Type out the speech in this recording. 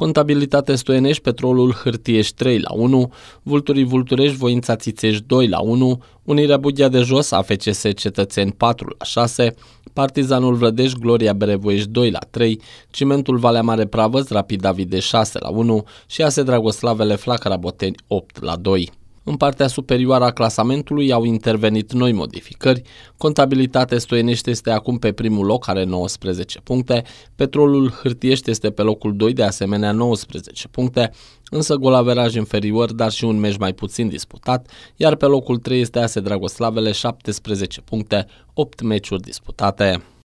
Contabilitate Stoienești, Petrolul Hârtiești 3 la 1, Vulturii Vulturești, Voința Țițești 2 la 1, Unirea Bugia de Jos, AFCS Cetățeni 4 la 6, Partizanul Vrădești, Gloria Berevoiești 2 la 3, Cimentul Valea Mare Pravăz, Rapid David de 6 la 1 și Ase Dragoslavele Flacăra Boteni 8 la 2. În partea superioară a clasamentului au intervenit noi modificări. Contabilitatea stoienește este acum pe primul loc, are 19 puncte. Petrolul hârtiește este pe locul 2, de asemenea 19 puncte însă golaveraj inferior, dar și un meci mai puțin disputat, iar pe locul 3 este ASE Dragoslavele, 17 puncte, 8 meciuri disputate.